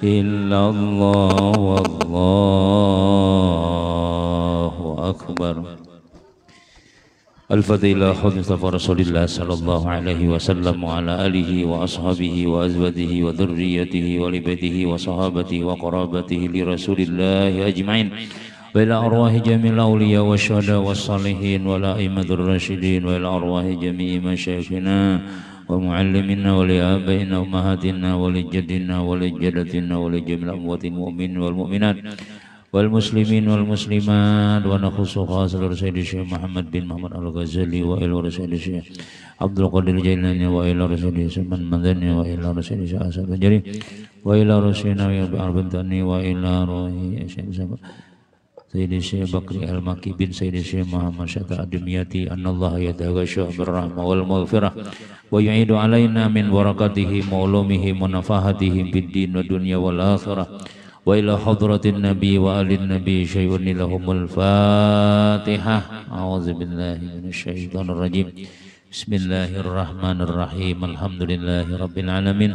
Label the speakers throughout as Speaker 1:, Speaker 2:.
Speaker 1: إلا الله والله أكبر الفضيلة حضرة رسول الله صلى الله عليه وسلم وعلى آله وأصحابه وأزواجه وذريته ولبيته وصحابته وقرابته لرسول الله أجمعين وإلى أرواح جميع الأولياء والشهداء والصالحين والأئمة الراشدين وإلى أرواح جميع مشايخنا ومعلمنا ولآبائنا وأمهاتنا ولجدنا ولجدتنا ولجميع الأموات المؤمنين والمؤمنات والمسلمين والمسلمات ونخص خاصة رسول الشيخ محمد بن محمد الغزالي وإلى رسول الشيخ عبد القادر الجيلاني وإلى رسول الشيخ من مدني وإلى رسول الشيخ أسد الجري وإلى رسول رسولنا يا أربنتني وإلى رسول الشيخ Sayyidina Syekh Bakri Al-Maki bin Sayyidina Syekh Muhammad Syata Adimiyati Annallah yadaghashah birrahmah wal maghfirah wa yu'idu alayna min warakatihi maulumihi munafahatihi bid din wa dunya wal akhirah wa ila hadratin nabi wa alin nabi syai'un lahumul fatihah A'udhu billahi min syaithanir rajim bismillahirrahmanirrahim alhamdulillahi rabbil alamin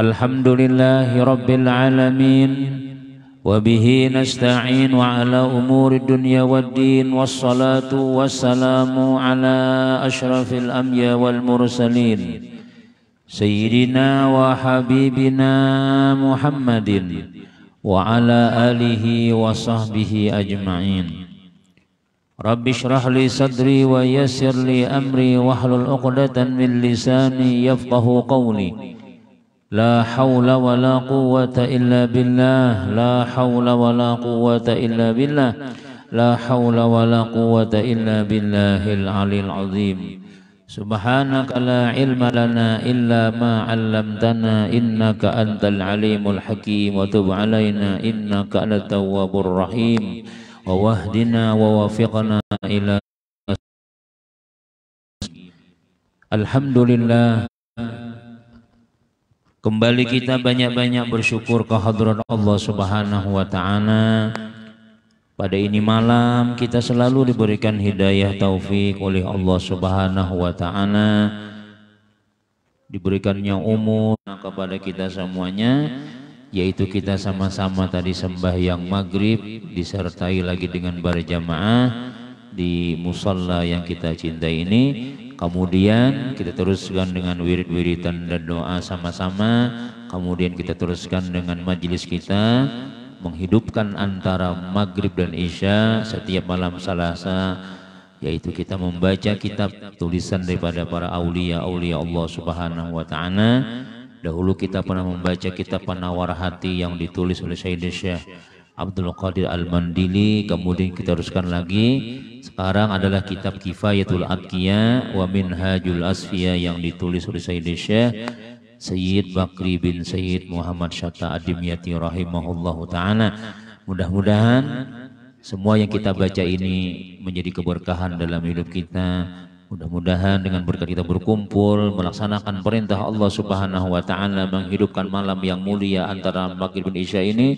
Speaker 1: الحمد لله رب العالمين وبه نستعين على أمور الدنيا والدين والصلاة والسلام على أشرف الأمية والمرسلين سيدنا وحبيبنا محمد وعلى آله وصحبه أجمعين رب اشرح لي صدري ويسر لي أمري واحلل عقدة من لساني يفقه قولي لا حول ولا قوة إلا بالله لا حول ولا قوة إلا بالله لا حول ولا قوة إلا بالله العلي العظيم سبحانك لا علم لنا إلا ما علمتنا إنك أنت العليم الحكيم وتب علينا إنك أنت التواب الرحيم ووهدنا ووفقنا إلى الحمد لله Kembali kita banyak-banyak bersyukur kehadiran Allah Subhanahu wa taala. Pada ini malam kita selalu diberikan hidayah taufik oleh Allah Subhanahu wa taala. Diberikannya umur kepada kita semuanya yaitu kita sama-sama tadi sembah yang maghrib disertai lagi dengan berjamaah di musalla yang kita cintai ini Kemudian kita teruskan dengan wirid-wiridan dan doa sama-sama. Kemudian kita teruskan dengan majelis kita menghidupkan antara maghrib dan isya setiap malam Selasa yaitu kita membaca kitab tulisan daripada para aulia aulia Allah Subhanahu wa taala. Dahulu kita pernah membaca kitab Penawar Hati yang ditulis oleh Syekh Abdul Qadir Al-Mandili kemudian kita teruskan lagi sekarang adalah kitab Kifayatul Adkiya wa Minhajul Asfiya yang ditulis oleh Sayyid Syekh Sayyid Bakri bin Sayyid Muhammad Syata Adimiyati rahimahullahu taala mudah-mudahan semua yang kita baca ini menjadi keberkahan dalam hidup kita Mudah-mudahan dengan berkat kita berkumpul melaksanakan perintah Allah Subhanahu wa taala menghidupkan malam yang mulia antara Maghrib Indonesia Isya ini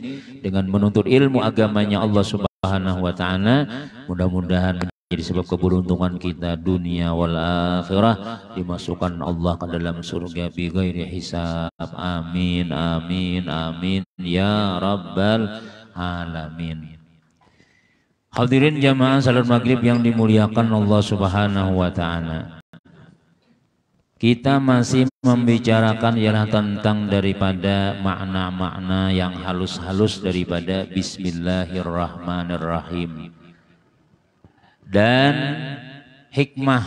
Speaker 1: dengan menuntut ilmu agamanya Allah Subhanahu wa taala. Mudah-mudahan jadi sebab keberuntungan kita dunia wal akhirah dimasukkan Allah ke dalam surga bi ghairi hisab. Amin amin amin ya rabbal alamin. Hadirin jamaah salat maghrib yang dimuliakan Allah Subhanahu wa taala. Kita masih membicarakan ialah tentang daripada makna-makna yang halus-halus daripada bismillahirrahmanirrahim. Dan hikmah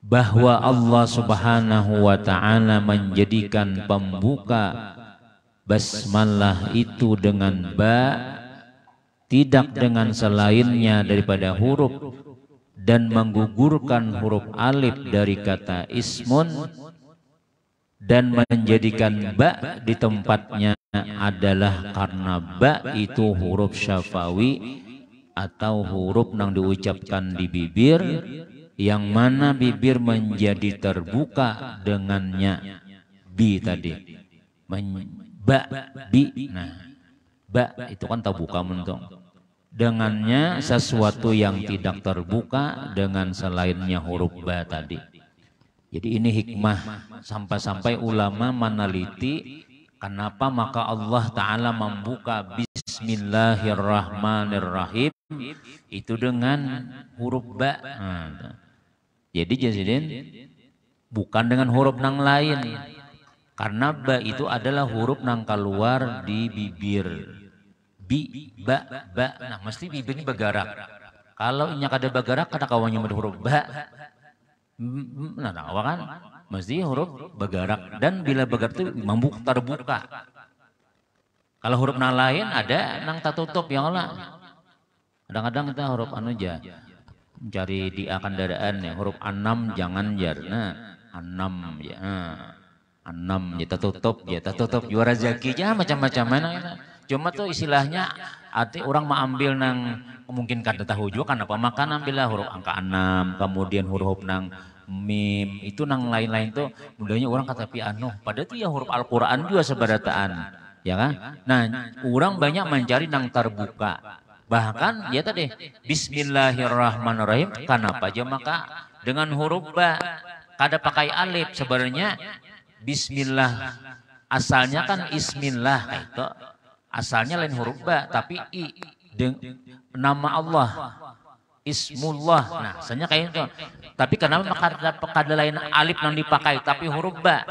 Speaker 1: bahwa Allah Subhanahu wa taala menjadikan pembuka basmalah itu dengan ba tidak dengan selainnya daripada huruf dan menggugurkan huruf alif dari kata ismun dan menjadikan ba di tempatnya adalah karena ba itu huruf syafawi atau huruf yang diucapkan di bibir yang mana bibir menjadi terbuka dengannya bi tadi ba bi nah, nah ba itu kan terbuka mentok dengannya sesuatu yang tidak terbuka dengan selainnya huruf ba tadi jadi ini hikmah sampai-sampai ulama meneliti kenapa maka Allah taala membuka bismillahirrahmanirrahim itu dengan huruf ba jadi jazidin bukan dengan huruf nang lain karena ba itu adalah huruf nang keluar di bibir bi ba ba nah mesti bi ini bergerak kalau ini kada bergerak kada kawannya mad huruf ba nah nah kan mesti huruf bergerak dan bila bergerak itu membuka terbuka kalau huruf nah lain ada nang tertutup yang allah kadang-kadang kita huruf anu ja cari di akan daraan ya huruf anam jangan jar nah anam ya enam anam ya tertutup ya tertutup juara zaki ya macam-macam mana, -macam, Cuma tuh istilahnya arti orang mau ambil nang mungkin kata tahu juga karena apa makan ambillah huruf angka enam kemudian huruf nang mim itu nang lain-lain tuh mudahnya orang kata piano pada itu ya huruf Al-Qur'an juga sebarataan ya kan nah orang banyak mencari nang terbuka bahkan ya tadi bismillahirrahmanirrahim kenapa aja maka dengan huruf ba kada pakai alif sebenarnya bismillah asalnya kan ismillah itu Asalnya lain huruf ba tapi i. Deng, nama Allah. Ismullah. Nah, asalnya kayak itu. Tapi kenapa kata, ada lain alif yang dipakai tapi huruf ba?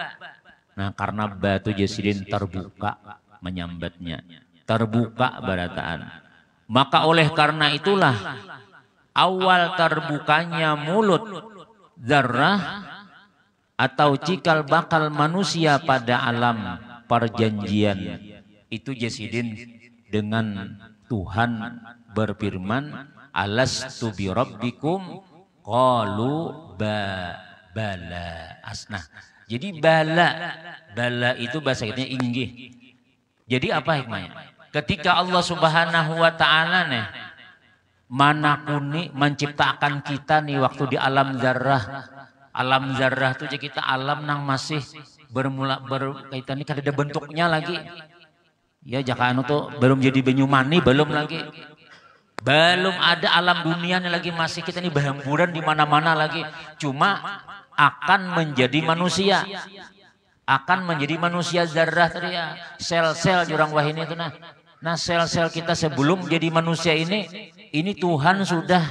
Speaker 1: Nah, karena ba itu jasidin terbuka menyambatnya. Terbuka barataan. Maka oleh karena itulah awal terbukanya mulut darah atau cikal bakal manusia pada alam perjanjian itu Jasidin dengan Tuhan berfirman alastu bi rabbikum qalu ba bala asna. Jadi bala bala itu bahasa Arabnya inggih. Jadi apa hikmahnya? Ketika Allah Subhanahu wa taala nih manakuni menciptakan kita nih waktu di alam zarah. Alam zarah tuh kita alam nang masih bermula berkaitan ini kada ada bentuknya lagi. Ya Jaka Anu tuh belum jadi Banyumani, belum lagi belum ada alam dunia nih lagi masih kita nih berhamburan di mana-mana lagi. Cuma akan menjadi manusia. Akan menjadi manusia zarah tadi ya. Sel-sel jurang ini itu nah. Nah sel-sel kita sebelum jadi manusia ini, ini Tuhan sudah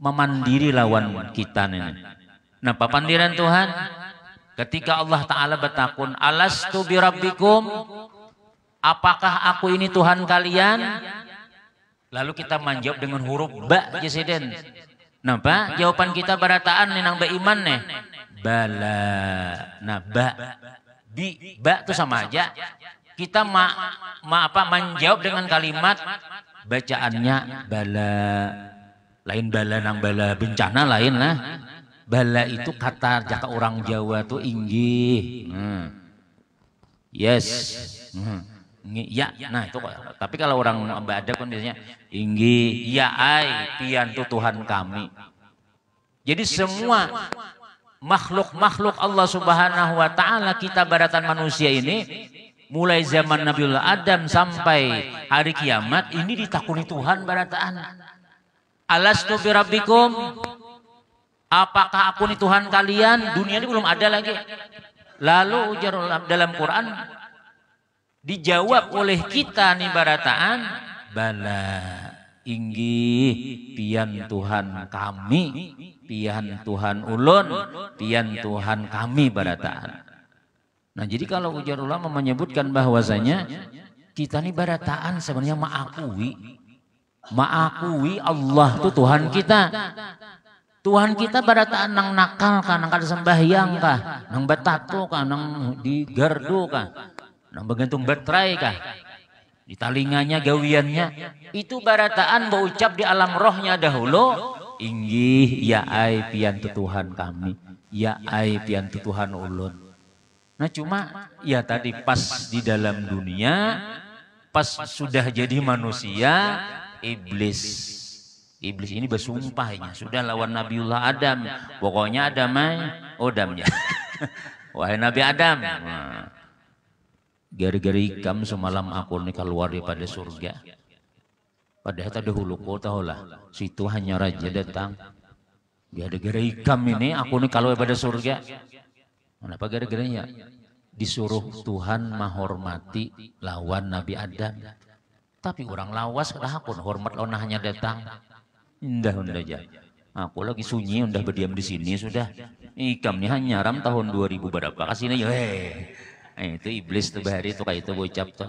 Speaker 1: memandiri lawan kita nih. Nah papandiran Tuhan, ketika Allah Ta'ala bertakun, Alastu birabbikum, Apakah aku ini Tuhan kalian? Lalu kita menjawab dengan huruf ba Jisiden. Nah, ba jawaban kita berataan nih nang beiman nih. Bala. Nah, ba bi ba itu sama aja. Kita ma, ma apa menjawab dengan kalimat bacaannya bala. Lain bala nang bala bencana lain lah. Bala itu kata jaka orang Jawa tuh inggi. Hmm. Yes. Hmm ya nah itu kok. Tapi kalau orang ada kan biasanya inggi ya ai Tuhan kami. Jadi semua makhluk-makhluk Allah Subhanahu wa taala kita baratan manusia ini mulai zaman Nabiullah Adam sampai hari kiamat ini ditakuni Tuhan barataan. Alastu birabbikum? Apakah aku ini Tuhan kalian? Dunia ini belum ada lagi. Lalu ujar dalam Quran Dijawab oleh kita nih barataan, bala inggi pian Tuhan kami, pian Tuhan ulun, pian Tuhan kami barataan. Nah jadi kalau ujar ulama menyebutkan bahwasanya kita nih barataan sebenarnya maakui maakui Allah tuh Tuhan kita. Tuhan kita barataan nang nakal kah, nang kada sembahyang kah, nang betato kah, nang digardu kah. Nah, bergantung baterai kah? Di talinganya, gawiannya. Itu barataan mau ucap di alam rohnya dahulu. Inggih ya ai piantu Tuhan kami. Ya ai piantu Tuhan ulun. Nah cuma
Speaker 2: ya tadi pas
Speaker 1: di dalam dunia, pas sudah jadi manusia, iblis. Iblis ini bersumpahnya sudah lawan Nabiullah Adam. Pokoknya Adam ay, Odamnya. Wahai Nabi Adam. Nah. Gara-gara ikam semalam aku ini keluar daripada surga. Padahal tadi dahulu kau lah Situ hanya raja datang. Gara-gara ikam ini aku ini keluar daripada surga. Kenapa gara-garanya? Disuruh Tuhan menghormati lawan Nabi Adam. Tapi orang lawas lah aku hormat lawan hanya datang. Indah indah aja. Aku lagi sunyi, udah berdiam di sini sudah. Ikam ini hanya ram tahun 2000 berapa? Kasihnya ya. Hey. Eh, itu iblis tuh bahari tuh kayak itu bocap tuh.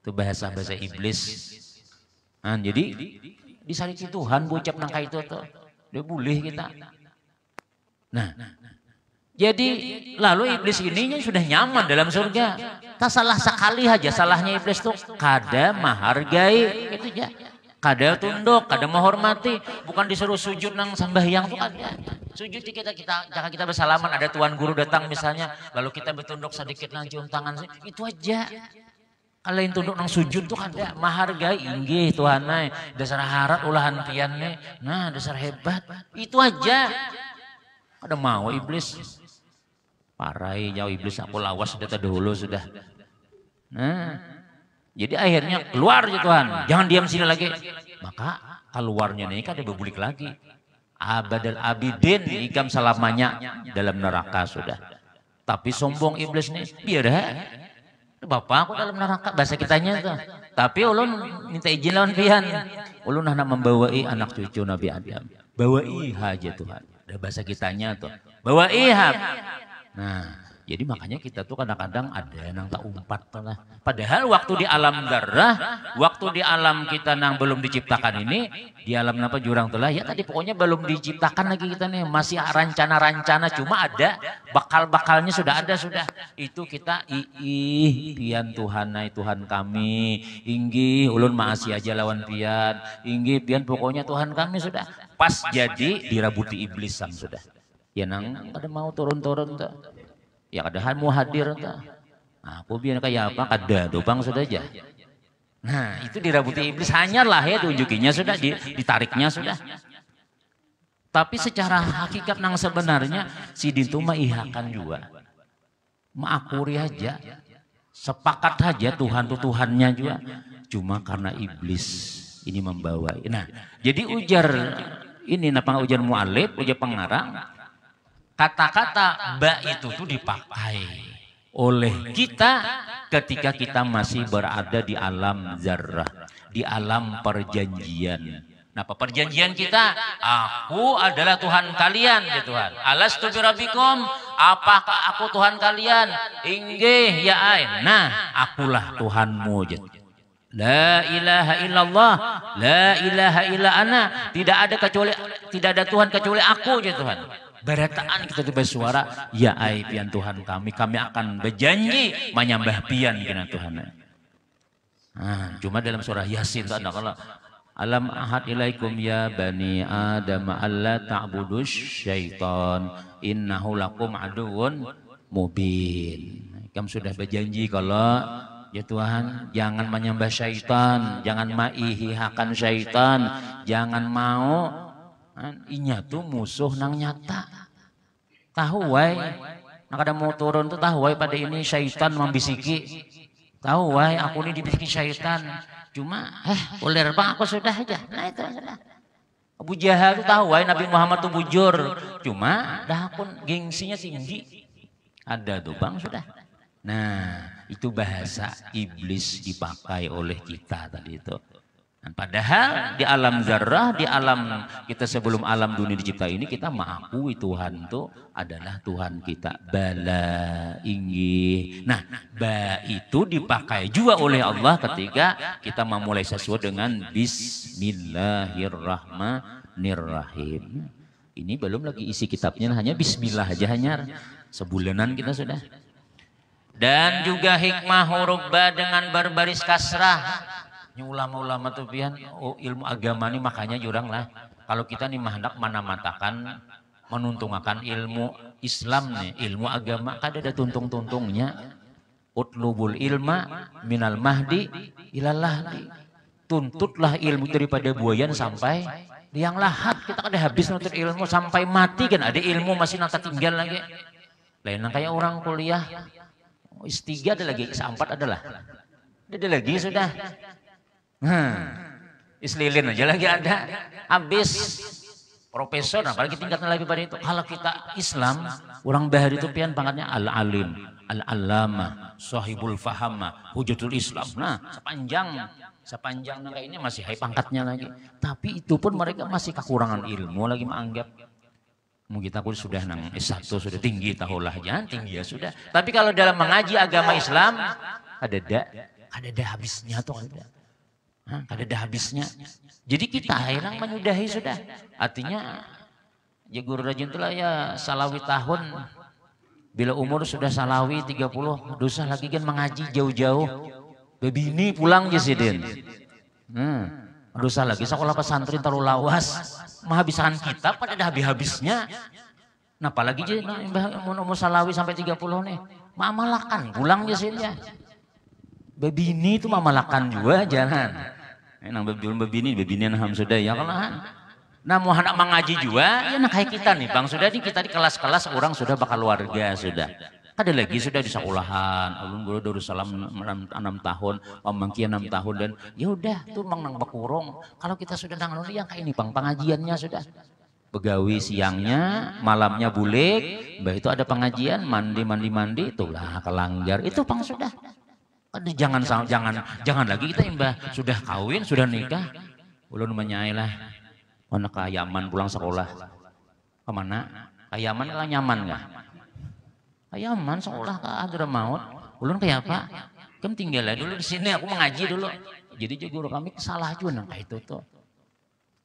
Speaker 1: Itu bahasa-bahasa iblis. Nah, jadi disariki Tuhan bocap nangka itu tuh. Dia boleh kita. Nah, jadi lalu iblis ini sudah nyaman dalam surga. Tak salah sekali aja salahnya iblis tuh kada mahargai itu ya kadang tunduk, kadang menghormati, bukan disuruh sujud nang sembahyang tuh ada. Sujud di kita kita jangan kita bersalaman ada tuan guru datang misalnya, lalu kita bertunduk sedikit nang cium tangan itu aja. Kalau yang tunduk nang sujud tuh ada mahargai Tuhan tuhanai eh. dasar harat ulahan nih, eh. nah dasar hebat itu aja. Ada mau iblis parai jauh ya, iblis aku lawas sudah dahulu sudah. Nah, jadi akhirnya keluar ya Tuhan, jangan diam sini lagi. Maka keluarnya ini kan dibulik lagi. Abadil abidin ikam selamanya dalam neraka sudah. Tapi sombong iblis nih, biar deh. Bapak aku dalam neraka, bahasa kitanya tuh. Tapi ulun minta izin lawan pian. Ulun hendak membawai anak cucu Nabi Adam. iha haja Tuhan. Ada bahasa kitanya tuh. Bawa iha. Nah, jadi makanya kita tuh kadang-kadang ada yang tak umpat lah. Padahal waktu di alam darah, waktu di alam kita nang belum diciptakan ini, di alam apa jurang telah ya tadi pokoknya belum diciptakan lagi kita nih, masih rencana-rencana cuma ada bakal-bakalnya sudah ada sudah. Itu kita ih pian Tuhan nai Tuhan kami, inggi ulun maasi aja lawan pian, inggi pian pokoknya Tuhan kami sudah. Pas jadi dirabuti iblis sang sudah. Ya nang ada mau turun-turun tuh. Ya ada kan mau hadir ta. Nah, biar kayak apa kada dobang sudah aja. Nah, itu dirabuti iblis hanyalah ya tunjukinya sudah ditariknya sudah. Tapi secara hakikat nang sebenarnya si Dintu mah ihakan juga. Maakuri aja. Sepakat aja Tuhan tuh Tuhannya juga. Cuma karena iblis ini membawa. Nah, jadi ujar ini napa ujar mualif, ujar pengarang Kata-kata ba itu tuh dipakai oleh kita ketika kita masih berada di alam zarah, di alam perjanjian. Nah, perjanjian kita, aku adalah Tuhan kalian, ya Tuhan. Alas tubirabikum, apakah aku Tuhan kalian? Inggih ya ain. Nah, akulah Tuhanmu, ya La ilaha illallah, la ilaha illa ana. Tidak ada kecuali tidak ada Tuhan kecuali aku, ya Tuhan. Beretaan kita tiba suara, ya ai pian Tuhan kami, kami akan berjanji menyembah pian kena Tuhan. Nah, cuma dalam surah Yasin tak ada kalau Alam ahad ilaikum ya bani Adam alla ta'budus syaitan innahu lakum aduun mubin. Kamu sudah berjanji kalau ya Tuhan jangan menyembah syaitan, jangan maihihakan syaitan, jangan mau ah, inya tuh musuh nang nyata. Tahu wai. Nah kadang mau turun tuh tahu wai pada ini syaitan membisiki. Tahu wai aku ini dibisiki syaitan. Cuma eh boleh bang aku sudah aja. Nah itu sudah. Abu Jahal tuh tahu wai Nabi Muhammad tuh bujur. Cuma dah pun gengsinya tinggi. Ada tuh bang sudah. Nah itu bahasa iblis dipakai oleh kita tadi itu. Dan nah, padahal di alam zarah, di alam kita sebelum alam dunia dicipta ini kita mengakui Tuhan itu adalah Tuhan kita. Bala inggi. Nah, ba itu dipakai juga oleh Allah ketika kita memulai sesuatu dengan Bismillahirrahmanirrahim. Ini belum lagi isi kitabnya, hanya Bismillah aja hanya sebulanan kita sudah. Dan juga hikmah huruf ba dengan berbaris kasrah ulama-ulama tuh pian oh, ilmu agama nih makanya jurang lah. Kalau kita nih hendak mana matakan menuntungakan ilmu Islam nih, ilmu agama kada ada tuntung-tuntungnya. Utlubul ilma minal mahdi ilalah Tuntutlah ilmu daripada buayan sampai yang lahat kita kada habis nuntut ilmu sampai mati kan ada ilmu masih nata tinggal lagi. Lain kayak orang kuliah istiga oh, ada lagi, s adalah. Ada lagi sudah. Hmm. Islilin aja lagi ada. Habis profesor, apalagi tingkatnya lebih pada itu. Kalau kita Islam, orang bahari itu pian pangkatnya al-alim, al-alama, sahibul fahama, hujatul Islam. Nah, sepanjang sepanjang naga ini masih hai pangkatnya lagi. Tapi itu pun mereka masih kekurangan ilmu lagi menganggap mungkin aku sudah nang S1 sudah tinggi tahulah jangan tinggi ya sudah. Tapi kalau dalam mengaji agama Islam ada dak ada dah habisnya tuh ada. Hah, ada habisnya. Jadi kita akhirnya menyudahi sudah. Artinya ya guru rajin itulah ya salawi tahun bila umur sudah salawi 30 dosa lagi kan, kan mengaji jauh-jauh. Baby ini ya, pulang ya, Sidin. Hmm. hmm. Dosa lagi sekolah pesantren terlalu lawas. Menghabiskan kita pada ada habis-habisnya. Nah apalagi jadi nah, umur salawi sampai 30 nih. Mamalakan pulang ya ya. ini tuh itu mamalakan juga jangan. Eh, nang ini, bebini ini ham sudah ya kalau Nah mau anak mengaji juga, ya nak kayak kita nih bang sudah nih kita di kelas-kelas orang sudah bakal warga sudah. Ada lagi sudah di sekolahan, alun guru salam enam tahun, Pamangki enam tahun dan ya udah tuh mang nang bakurong. Kalau kita sudah nang yang kayak ini bang pengajiannya sudah. Pegawai siangnya, malamnya bulik, mbak itu ada pengajian, mandi mandi mandi, itulah kelanggar, itu bang sudah jangan jangan jangan, jangan lagi kita imbah sudah kawin sudah nikah ulun menyailah mana kayaman pulang sekolah kemana kayaman lah nyaman nggak kayaman sekolah ke ada maut ulun kayak apa kem tinggal dulu di sini aku mengaji dulu jadi juga guru kami salah juga nah itu tuh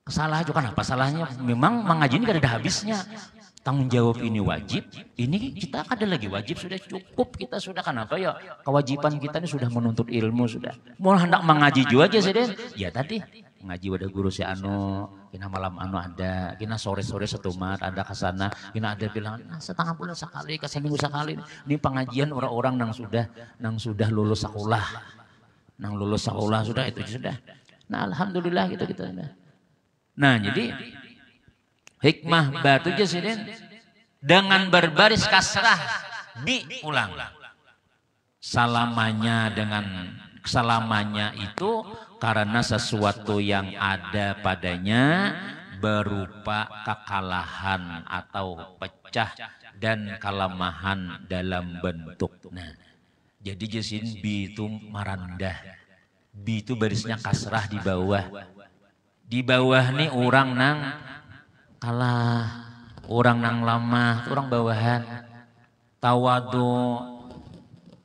Speaker 1: salah juga kan apa salahnya memang mengaji ini gak ada habisnya tanggung jawab ini wajib, ini kita ada lagi wajib sudah cukup kita sudah kenapa ya kewajiban kita ini sudah menuntut ilmu sudah. Mau hendak mengaji juga aja sih Ya tadi mengaji pada guru si anu, kena malam anu ada, kena sore-sore mat ada kesana, kena ada bilang nah, setengah bulan sekali, ke seminggu sekali. Ini pengajian orang-orang yang sudah yang sudah lulus sekolah. yang lulus sekolah sudah itu sudah. Nah alhamdulillah gitu kita. Gitu, nah jadi Hikmah batu jasidin dengan berbaris kasrah bi ulang. Salamanya dengan salamanya itu karena sesuatu yang ada padanya berupa kekalahan atau pecah dan kelemahan dalam bentuk. Nah, jadi jasin bi itu marandah. Bi itu barisnya kasrah di bawah. Di bawah nih orang nang kalah orang nang lama orang bawahan tawadu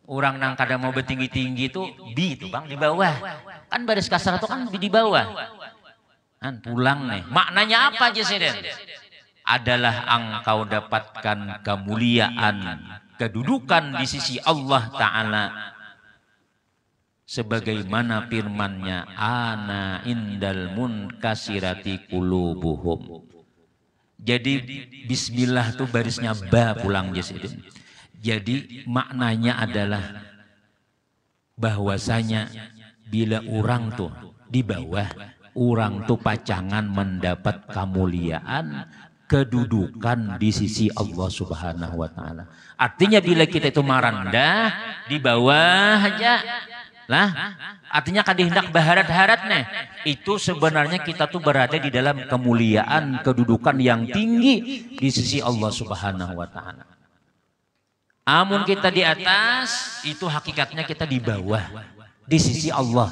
Speaker 1: orang nang kada mau bertinggi tinggi itu di itu bang di bawah kan baris kasar itu kan di bawah kan pulang nih maknanya apa aja sih adalah engkau dapatkan kemuliaan kedudukan di sisi Allah Ta'ala sebagaimana firmannya ana indal munkasirati kulubuhum jadi bismillah itu barisnya ba pulang itu. Jadi maknanya adalah bahwasanya bila orang tuh di bawah orang tuh pacangan mendapat kemuliaan kedudukan di sisi Allah Subhanahu wa taala. Artinya bila kita itu maranda di bawah aja lah, artinya kan dihendak baharat-harat Itu sebenarnya kita tuh berada di dalam kemuliaan, kedudukan yang tinggi di sisi Allah Subhanahu wa taala. Amun kita di atas, itu hakikatnya kita di bawah di sisi Allah.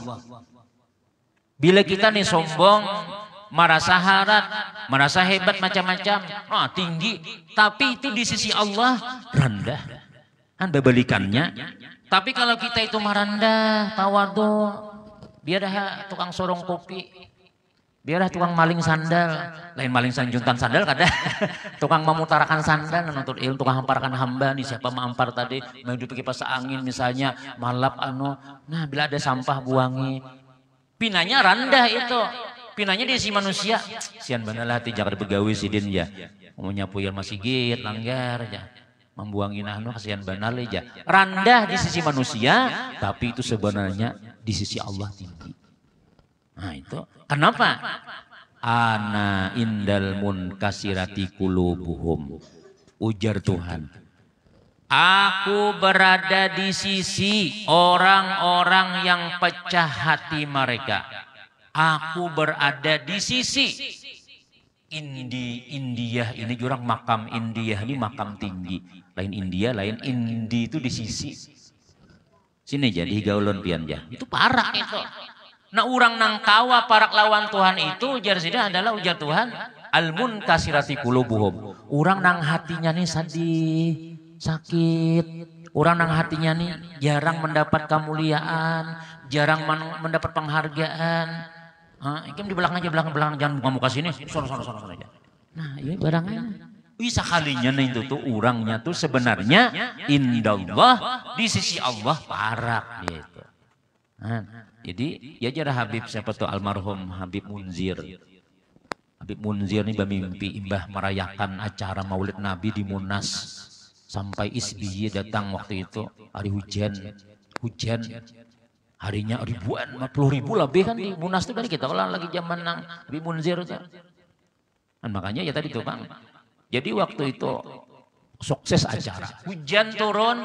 Speaker 1: Bila kita nih sombong, merasa harat, merasa hebat macam-macam, nah, tinggi, tapi itu di sisi Allah rendah. Anda balikannya, tapi kalau kita itu marandah, tawadu, biarlah tukang sorong kopi, biarlah tukang maling sandal, lain maling sanjuntan sandal kada, tukang memutarakan sandal, untuk ilmu, tukang hamparkan hamba nih siapa mampar tadi, menghidupi di kipas angin misalnya, malap anu, nah bila ada sampah buangi, pinanya rendah itu, pinanya dia si manusia, sian bener lah hati jangan begawi si ya, mau nyapu masih git, langgar ya membuang inah nu kasihan aja iya. iya. Rendah di sisi manusia, tapi itu sebenarnya di sisi Allah tinggi. Nah itu, nah, kenapa? Ana indal munkasirati kulubuhum. Ujar Tuhan. Aku berada di sisi orang-orang yang pecah hati mereka. Aku berada di sisi Indi India ini jurang makam India ini makam tinggi lain India lain Indi itu di sisi sini jadi gaulon pianja itu parah itu nah orang nang nangkawa parak lawan Tuhan itu ujar sini adalah ujar Tuhan almun kasirati kulubuhum orang nang hatinya nih sedih sakit orang nang hatinya nih jarang mendapat kemuliaan jarang mendapat penghargaan Ah, ini kan di belakang aja, belakang belakang jangan buka muka sini, sorot sorot sorot aja. Nah, ini barangnya. bisa kalinya nih itu tuh orangnya tuh sebenarnya indah di sisi Allah parak gitu. Nah, jadi ya jadi Habib siapa tuh almarhum Habib Munzir. Habib Munzir ini bermimpi imbah merayakan acara Maulid Nabi di Munas sampai SBY datang waktu itu hari hujan hujan harinya ribuan, 50 ribu lebih kan di Munas itu kan kita kalau lagi zaman nang di Munzir kan. makanya ya tadi itu Bang. Jadi waktu itu sukses acara. Hujan turun,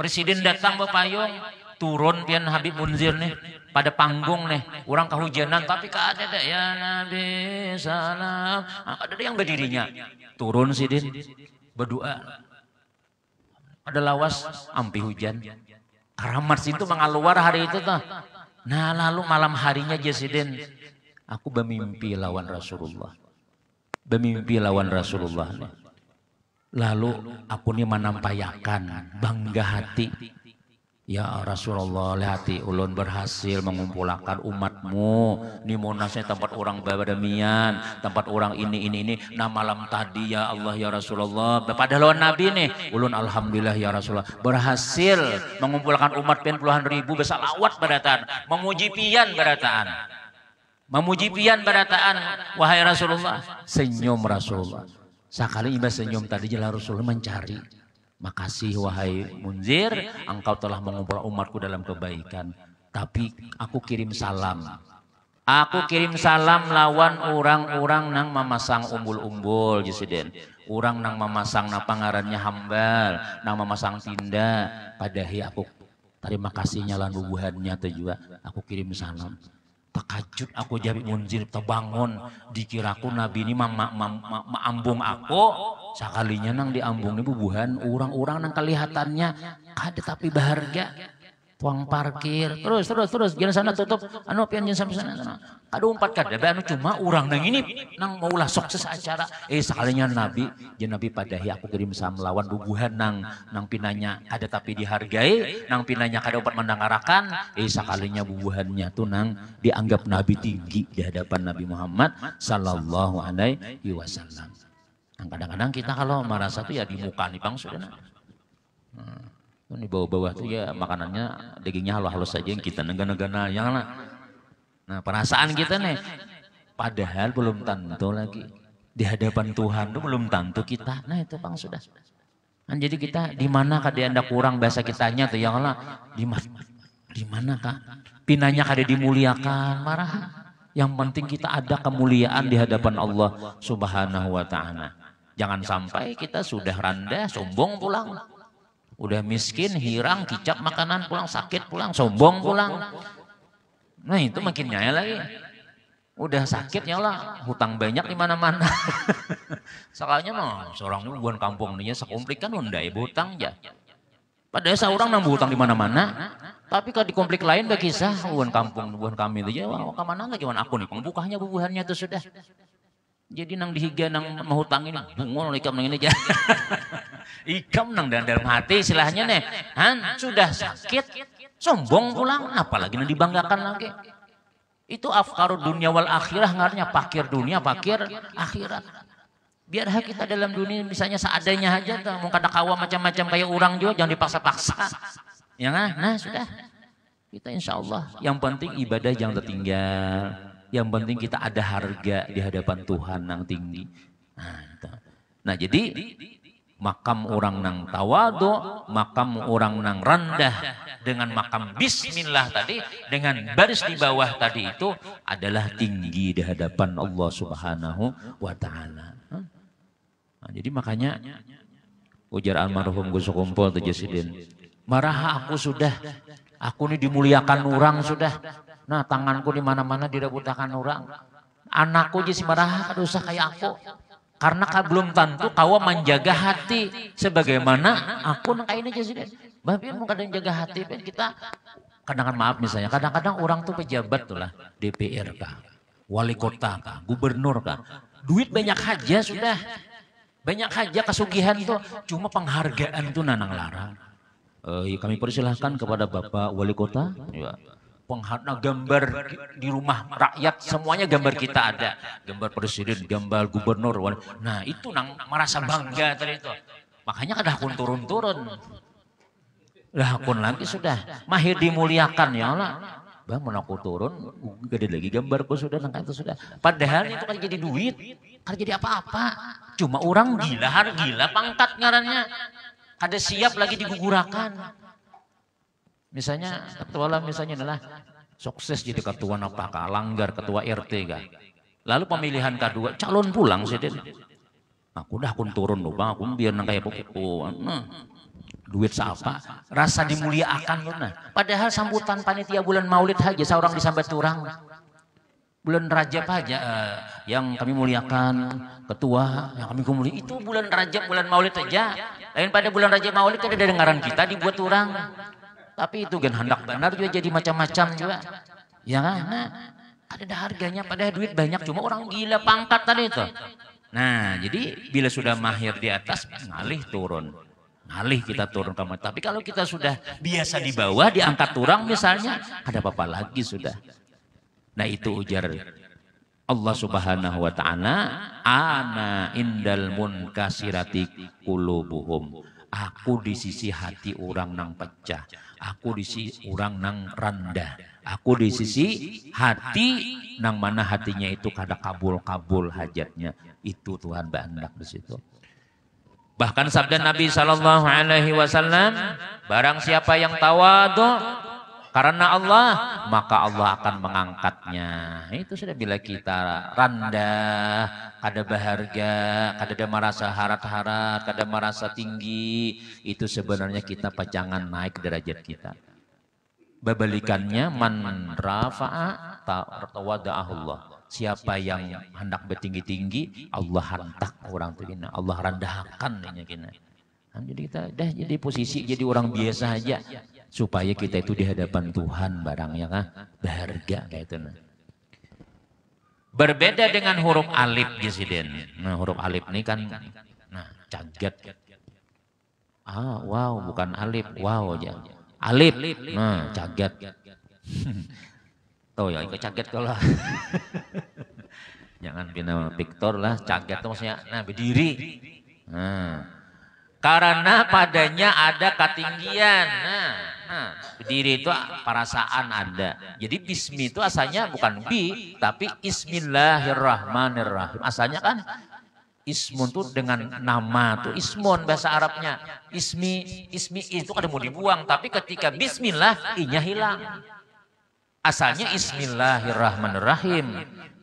Speaker 1: presiden datang berpayung, turun pian Habib Munzir nih pada panggung nih orang kehujanan tapi keadaan ada ya Nabi salam ah, ada yang berdirinya turun sidin berdoa ada lawas ampi hujan Karamars itu mengaluar hari itu tuh. Nah lalu malam harinya Jasidin. Aku bermimpi lawan Rasulullah. Bermimpi lawan Rasulullah. Lalu aku ini menampayakan bangga hati Ya Rasulullah, lihati ulun berhasil mengumpulkan umatmu. Ini monasnya tempat orang badamian, tempat orang ini, ini, ini. Nah malam tadi ya Allah ya Rasulullah. Pada Padahal Nabi ini ulun Alhamdulillah ya Rasulullah. Berhasil mengumpulkan umat pian puluhan ribu lawat berataan. Memuji pian berataan. Memuji pian berataan. Wahai Rasulullah. Senyum Rasulullah. Sekali imbas senyum tadi jelas Rasulullah mencari Makasih wahai Munzir, engkau telah mengumpul umatku dalam kebaikan. Tapi aku kirim salam. Aku kirim salam lawan orang-orang nang memasang umbul-umbul, Jusiden. Orang nang memasang napangarannya hambal, nang memasang tinda. Padahi aku terima kasihnya lan bubuhannya tuh juga. Aku kirim salam. Takajud aku jadi munzir tebangun dikiraku nabi ini mama mama ma, ambung aku Sekalinya nang diambung ini bubuhan orang-orang nang kelihatannya kade tapi berharga tuang parkir terus terus terus jangan sana tutup anu pian jangan sampai sana sana ada empat kada anu cuma orang nang ini nang mau lah sok sesacara eh sekalinya nabi jadi ya, nabi padahi aku kirim sama melawan bubuhan nang nang pinanya ada tapi dihargai nang pinanya kada dapat mendengarkan eh sekalinya bubuhannya tuh nang dianggap nabi tinggi di hadapan Nabi Muhammad sallallahu alaihi wasallam. Nah, kadang-kadang kita kalau merasa tuh ya di muka nih Bang sudah. Nah. Hmm. Di bawah-bawah tuh ya makanannya dagingnya halus-halus saja yang kita negara-negara yang kan, lah. Nah perasaan kita nih, padahal belum tentu lagi di hadapan Tuhan tuh belum tentu kita. Nah itu bang sudah. Nah, jadi kita di mana kadang anda kurang bahasa kitanya tuh yang kan, lah di di mana kak? Pinanya kada dimuliakan marah. Yang penting kita ada kemuliaan di hadapan Allah Subhanahu wa taala. Jangan sampai kita sudah rendah, sombong pulang. Udah miskin, hirang, kicap makanan pulang, sakit pulang, sombong pulang. Nah itu makin nyaya lagi. Udah sakit lah hutang banyak di mana-mana. Soalnya mah seorang bukan kampung nih, ya, sekomplik kan unda ya hutang ya. Padahal seorang nambah hutang di mana-mana. Tapi kalau di komplik lain gak kisah, bukan kampung, bukan kami itu ya, wah kemana lagi, gimana aku nih, pembukahnya bubuhannya itu sudah. Jadi nang dihiga nang mau hutang ini, bungol nikah nang ini aja. Ikam nang dalam hati istilahnya nih. Han, sudah sakit, sombong pulang, apalagi nang dibanggakan lagi. Itu afkaru dunia wal akhirah ngarnya pakir dunia, pakir akhirat. biar kita dalam dunia misalnya seadanya aja tuh. Mau kada kawa macam-macam kayak orang juga jangan dipaksa-paksa. Ya nah, Nah, sudah. Kita insya Allah. Yang penting ibadah jangan tertinggal. Yang penting kita ada harga di hadapan Tuhan yang tinggi. Nah, nah jadi makam orang nang tawado, makam orang nang rendah dengan makam bismillah tadi dengan baris di bawah tadi itu adalah tinggi di hadapan Allah Subhanahu wa taala. Nah, jadi makanya ujar almarhum Gus Kumpul tuh marah aku sudah, aku ini dimuliakan orang sudah. Nah tanganku di mana-mana direbutakan orang. Anakku jadi marah kan usah kayak aku. Karena ka belum tentu kau menjaga hati. Sebagaimana aku kayak ini sih. Bapak mau kadang jaga hati. Kita kadang-kadang maaf misalnya. Kadang-kadang orang tuh pejabat tuh lah. DPR kah. Wali kota kah. Gubernur kah. Duit banyak aja sudah. Banyak aja kesugihan tuh. Cuma penghargaan tuh nanang larang. Eh, iya, kami persilahkan kepada Bapak Wali Kota. Iya penghana gambar di rumah rakyat semuanya gambar kita ada gambar presiden gambar gubernur nah itu nang merasa bangga tadi itu makanya ada kan akun turun-turun lah akun lagi sudah mahir dimuliakan ya Allah bang mau aku turun gede lagi gambarku sudah nang itu sudah padahal itu kan jadi duit kan jadi apa-apa cuma orang gila har gila pangkat ngarannya kada siap lagi digugurakan Misalnya ketua lah misalnya adalah sukses jadi ketua apa kah, langgar ketua RT kah. Lalu pemilihan kedua calon pulang sih nah, Aku dah kun turun loh bang, aku biar nang kayak pokok. Nah, duit siapa? Rasa dimuliakan nah. Padahal sambutan panitia bulan Maulid haji seorang disambat turang. Bulan Rajab aja eh, yang kami muliakan ketua yang kami kumuli itu bulan Rajab bulan Maulid aja. Lain pada bulan Rajab Maulid kan ada dengaran kita dibuat turang. Tapi itu kan hendak benar juga jadi macam-macam juga. Ya kan? Nah, ada harganya padahal duit banyak cuma orang gila pangkat tadi itu. Nah, jadi bila sudah mahir di atas ngalih turun. Ngalih kita turun ke Tapi kalau kita sudah biasa di bawah diangkat turang misalnya, ada apa, apa lagi sudah. Nah, itu ujar Allah Subhanahu wa taala, ana indal munkasirati qulubuhum aku di sisi hati orang nang pecah aku di sisi orang nang rendah aku di sisi hati nang mana hatinya itu kada kabul-kabul hajatnya itu Tuhan berhendak di situ bahkan sabda Nabi sallallahu alaihi wasallam barang siapa yang tawadu karena Allah, maka Allah akan mengangkatnya. Itu sudah bila kita rendah, kada baharga, kada merasa harat-harat, kada merasa tinggi, itu sebenarnya kita pacangan naik derajat kita. Bebalikannya man rafa'a Allah. Siapa yang hendak bertinggi-tinggi, Allah hantak orang tuh kena. Allah rendahkan kena. Jadi kita dah jadi posisi jadi orang biasa aja supaya kita itu di hadapan Tuhan barangnya kan berharga kayak itu nah. Berbeda dengan huruf alif Presiden. Ya, nah, huruf alif ini kan nah caget Ah, wow, bukan alif. Wow ya. Alif. Nah, caget Tuh ya, itu caget kalau. Jangan bina Victor lah, caget itu maksudnya nah berdiri. Nah. Karena padanya ada ketinggian. Nah, berdiri itu perasaan ada. Jadi bismi itu asalnya bukan bi, tapi ismillahirrahmanirrahim. Asalnya kan ismun itu dengan nama tuh ismun bahasa Arabnya ismi ismi itu kadang mau dibuang tapi ketika bismillah inya hilang asalnya ismillahirrahmanirrahim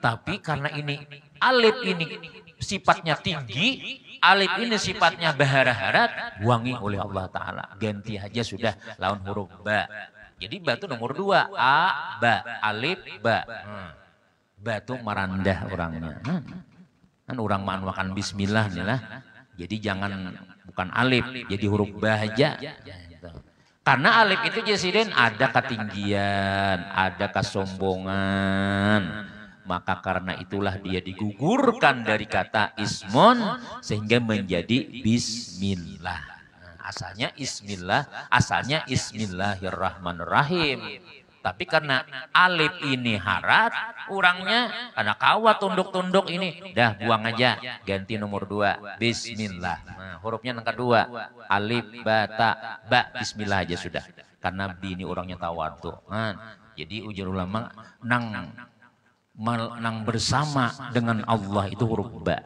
Speaker 1: tapi karena ini alif ini sifatnya tinggi Alif ini sifatnya bahara-harat, wangi oleh Allah Ta'ala. Ganti aja sudah lawan huruf ba. Jadi ba itu nomor dua. A, ba. Alif, ba. Hmm. Ba itu merandah orangnya. Hmm. Hmm. Kan orang makan bismillah nih lah. Jadi jangan bukan alif, jadi huruf ba aja. Nah, nah, gitu. Gitu. Karena alif itu jesiden ada ketinggian, ada kesombongan, maka karena itulah dia digugurkan dari kata ismon sehingga menjadi bismillah. asalnya ismillah, asalnya ismillahirrahmanirrahim. Tapi karena alif ini harat, orangnya karena kawat tunduk-tunduk ini, dah buang aja, ganti nomor dua, Bismillah. Nah, hurufnya yang kedua, alif bata ba, Bismillah aja sudah. Karena bini ini orangnya tawadu. Nah, jadi ujar ulama nang menang bersama dengan Allah itu huruf ba.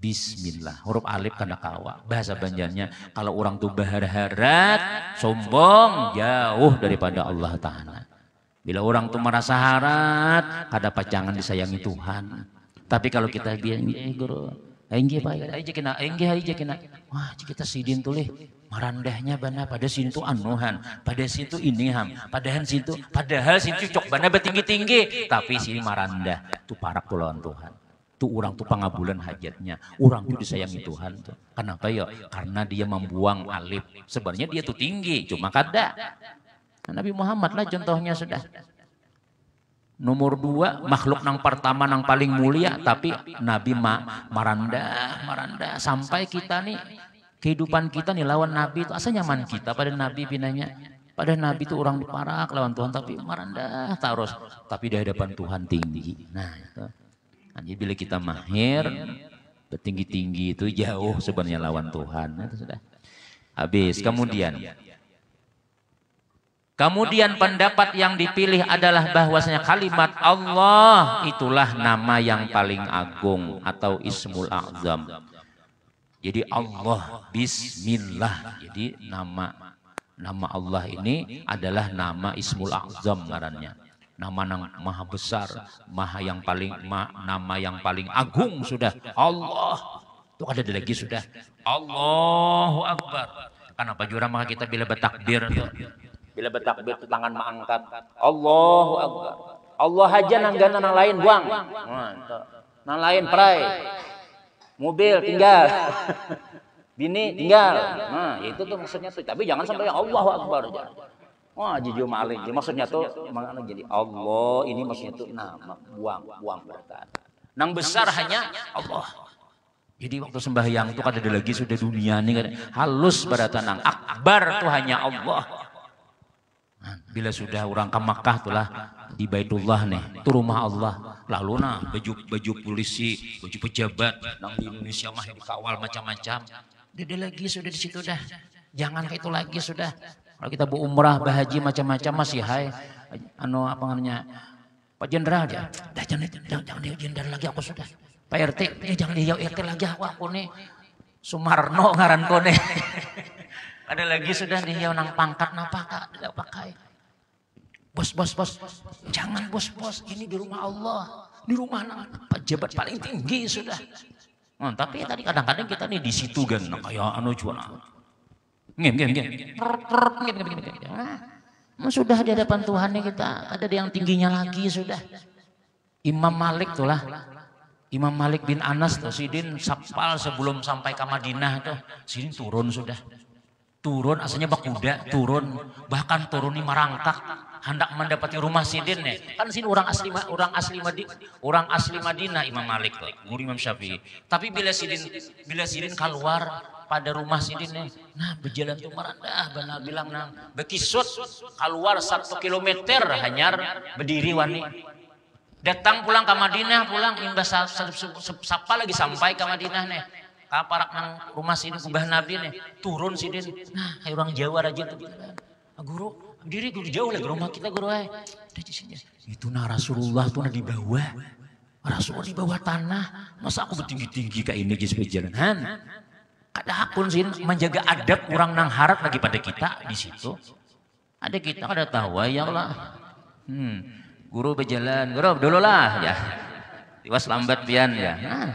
Speaker 1: Bismillah. Huruf alif karena kawa. Bahasa Banjarnya kalau orang tuh berharap sombong jauh daripada Allah Ta'ala. Bila orang tuh merasa harat, ada pacangan disayangi Tuhan. Tapi kalau kita bilang, eh guru, Enggi pak, aja kena, enggih aja kena. Wah, kita sidin tuh leh marandahnya bana pada situ anuhan pada situ iniham sini situ padahal situ cocok bana betinggi tinggi tapi si Maranda tu para pulauan Tuhan tu orang tu pengabulan hajatnya orang tu disayangi Tuhan tuh kenapa ya karena dia membuang alif sebenarnya dia tu tinggi cuma kada kan Nabi Muhammad lah contohnya sudah Nomor dua, makhluk nang pertama nang paling mulia, tapi Nabi ma, maranda, maranda. Sampai kita nih Kehidupan kita nih lawan Nabi itu asal nyaman kita pada Nabi binanya, Pada Nabi itu orang diparak lawan Tuhan tapi merendah taros. tapi di hadapan Tuhan tinggi. Nah, itu. Nah, jadi bila kita mahir bertinggi-tinggi itu jauh sebenarnya lawan Tuhan. Nah, itu sudah. Habis kemudian Kemudian pendapat yang dipilih adalah bahwasanya kalimat Allah itulah nama yang paling agung atau ismul azam. Jadi Allah bismillah. Jadi nama nama Allah ini adalah nama Ismul Azam ngarannya. Nama yang maha besar, maha yang paling ma, nama yang paling agung sudah Allah. Itu ada lagi sudah Allahu Akbar. Kenapa jurang maka kita bila bertakbir bila bertakbir tangan mengangkat Allahu Akbar. Allah aja nanggana nang lain buang. Nah, nang lain perai mobil, tinggal, bini tinggal. Nah, nah, itu tuh maksudnya tuh. Tapi jangan sampai Allahu Akbar. Wah, nah, malih. Jadi Maksudnya tuh mana jadi Allah ini maksudnya tuh nama buang buang berkat. Nang besar hanya Allah. Jadi waktu sembahyang tuh kata ada lagi sudah dunia ini kan halus pada nang akbar tuh hanya Allah. Nah, bila sudah orang ke Makkah itulah di Baitullah nih, itu rumah Allah lalu nah baju baju polisi baju pejabat nang di Indonesia mah dikawal macam-macam dede lagi sudah di situ dah jangan kayak itu lagi sudah kalau kita bu umrah bahaji macam-macam masih hai anu apa namanya Pak Jenderal ya, dah jangan jangan jangan dia jenderal lagi aku sudah. Pak RT, eh, jangan dia RT lagi aku aku nih Sumarno ngaran kone. Ada lagi sudah dia nang pangkat napa kak tidak pakai. Bos, bos, bos. Jangan bos, bos. Ini di rumah Allah. Di rumah anak-anak. Pejabat paling tinggi sudah. Nah, tapi tadi kadang-kadang kita nih di situ kan. Nah, kayak anu jualan. Ngem, ngem, ngem. Nah, sudah di hadapan Tuhan nih kita. Ada yang tingginya lagi sudah. Imam Malik tuh lah. Imam Malik bin Anas tuh Sidin sapal sebelum sampai ke Madinah tuh. Sidin turun sudah. Turun asalnya bak kuda, turun bahkan turun lima merangkak hendak mendapati rumah sidin ya. Kan sini orang asli orang asli Madi, orang asli Madinah Imam Malik, guru Imam Syafi'i. Tapi bila sidin bila sidin keluar pada rumah sidin ya. Nah, berjalan tuh merendah bana bilang nang bekisut keluar satu kilometer hanyar berdiri wani. Datang pulang ke Madinah, pulang imbas sapa lagi sampai ke Madinah nih kaparak nang rumah sidin kubah nabi nih turun sidin nah orang Jawa aja tuh ah, guru Berdiri guru jauh lah, rumah kita guru eh. Itu nah Rasulullah tuh di bawah. Rasulullah di bawah tanah. Masa aku bertinggi-tinggi kayak ini guys berjalan. Han. ada akun sih menjaga adab kurang nang harap lagi pada kita di situ. Ada kita ada tahu ya Allah. Hmm. Guru berjalan, guru dulu lah ya. Tiwas lambat pian ya. Nah,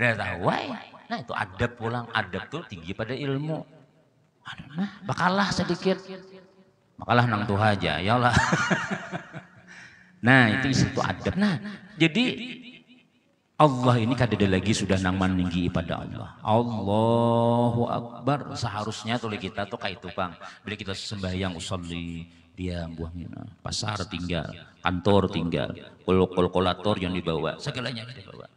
Speaker 1: ada tahu eh. Nah itu adab pulang adab tuh tinggi pada ilmu. Aduh, nah, sedikit makalah nang tuh aja ya Allah nah itu itu adab nah jadi Allah ini kadada lagi sudah nang meninggi pada Allah. Allahu Akbar seharusnya tuh kita tuh kayak tupang. Bila kita sembahyang usolli buah mina pasar tinggal kantor tinggal kolator yang dibawa segalanya dibawa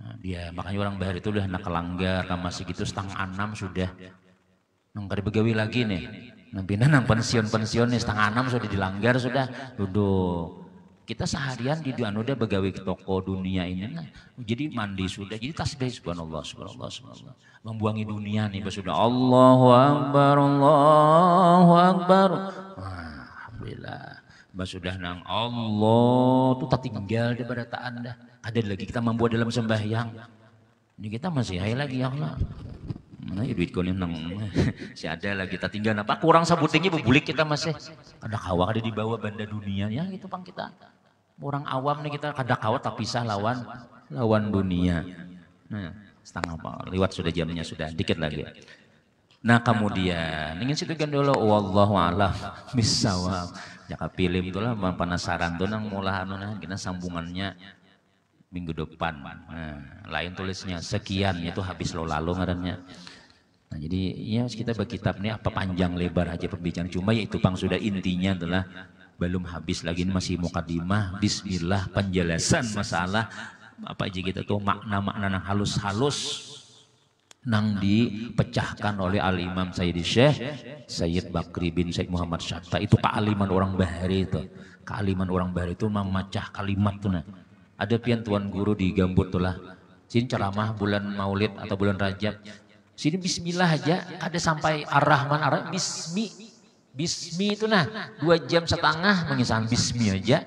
Speaker 1: nah, dia makanya orang bahar itu udah nak langgar masih gitu setengah enam sudah nongkar begawi lagi nih Nampinan nang pensiun-pensiun setengah enam sudah dilanggar sudah duduk. Kita seharian di anu noda begawe ke toko dunia ini. Nah, jadi mandi sudah, jadi tasbih subhanallah, subhanallah, subhanallah. Membuangi dunia nih sudah Allahu Akbar, Allahu Akbar. Wah, Mbak sudah nang Allah tuh tak tinggal daripada tak anda. Ada lagi kita membuat dalam sembahyang. Ini kita masih hai lagi ya Allah. Mana ya duit gonim nang si ada lah kita tinggal apa kurang sabutingnya bubulik kita masih ya. ada kawah ada di bawah benda dunia ya itu pang kita orang awam nih kita ada kawah tak pisah lawan lawan dunia nah setengah apa lewat sudah jamnya sudah dikit lagi nah kemudian ingin situ dulu wallahu alam bisawab jaka ya, film itulah penasaran tuh nang mulah anu nah kita sambungannya minggu depan. Nah, lain tulisnya sekian itu habis lo lalu ngarannya. Nah, jadi iya, iya, ya kita bagi kitab ini apa panjang lebar aja perbincangan. Cuma yaitu pang sudah intinya iya. adalah belum habis lagi ini masih mukadimah, bismillah penjelasan masalah apa aja kita gitu tuh makna-makna gitu. yang halus-halus nang dipecahkan oleh Al Imam Sayyid Syekh Sayyid Bakri bin Syekh Muhammad Syatta itu kealiman orang Bahari itu kealiman orang Bahari itu memecah kalimat tuh nah. ada pian tuan guru di Gambut tuh lah sini ceramah bulan Maulid atau bulan Rajab Sini bismillah aja, ada sampai Ar-Rahman, ar bismi. Bismi itu nah, dua jam setengah mengisahkan bismi aja.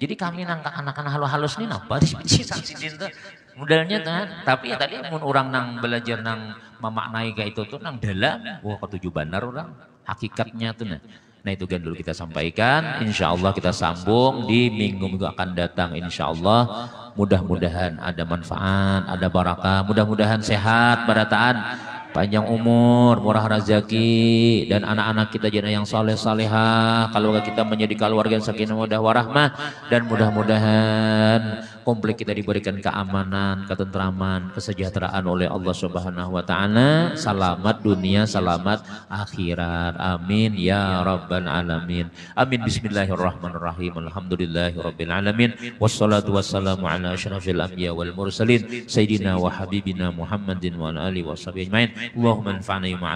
Speaker 1: Jadi kami anak-anak halus-halus ini napa di Modalnya kan, nah. tapi ya tadi mun orang nang belajar nang memaknai kayak itu tuh nang dalam, wah ketujuh benar orang hakikatnya tuh nah. Nah itu kan dulu kita sampaikan. Insya Allah kita sambung di minggu-minggu akan datang. Insya Allah mudah-mudahan ada manfaat, ada barakah. Mudah-mudahan sehat, barataan, panjang umur, murah rezeki dan anak-anak kita jadi yang saleh salehah. Kalau kita menjadi keluarga yang sakinah mudah warahmah dan mudah-mudahan komplek kita diberikan keamanan, ketentraman, kesejahteraan oleh Allah Subhanahu wa taala. Selamat dunia, selamat akhirat. Amin ya rabbal alamin. Amin bismillahirrahmanirrahim. Alhamdulillahirabbil alamin. Wassalatu wassalamu ala asyrafil anbiya wal mursalin sayyidina wa habibina Muhammadin wa ala alihi washabihi ajmain. Allahumma anfa'na bima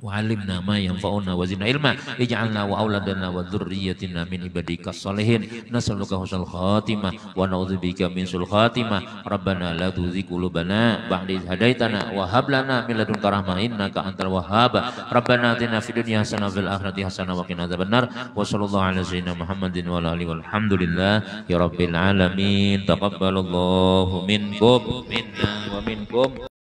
Speaker 1: Walimna ma yanfa'una wa zidna ilma ij'alna wa auladana wa dzurriyyatina min ibadika sholihin nas'aluka husnul khatimah wa na'udzubika min sul khatimah rabbana la tuzigh qulubana ba'da idh hadaitana wa hab lana min ladunka rahmah innaka antal wahhab rabbana atina fid dunya hasanah fil akhirati hasanah wa qina adzabannar wa sallallahu ala sayyidina muhammadin wa alihi Ya rabbil alamin taqabbalallahu minkum minna wa minkum